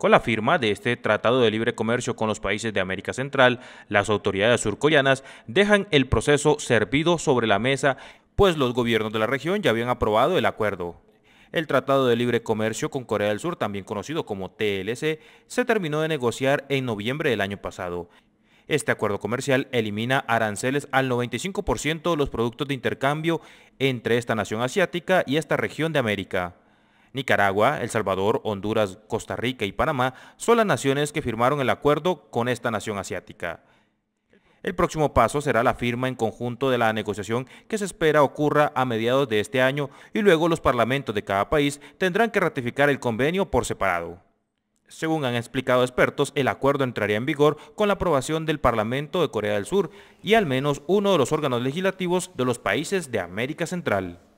Con la firma de este Tratado de Libre Comercio con los países de América Central, las autoridades surcoreanas dejan el proceso servido sobre la mesa, pues los gobiernos de la región ya habían aprobado el acuerdo. El Tratado de Libre Comercio con Corea del Sur, también conocido como TLC, se terminó de negociar en noviembre del año pasado. Este acuerdo comercial elimina aranceles al 95% de los productos de intercambio entre esta nación asiática y esta región de América. Nicaragua, El Salvador, Honduras, Costa Rica y Panamá son las naciones que firmaron el acuerdo con esta nación asiática. El próximo paso será la firma en conjunto de la negociación que se espera ocurra a mediados de este año y luego los parlamentos de cada país tendrán que ratificar el convenio por separado. Según han explicado expertos, el acuerdo entraría en vigor con la aprobación del Parlamento de Corea del Sur y al menos uno de los órganos legislativos de los países de América Central.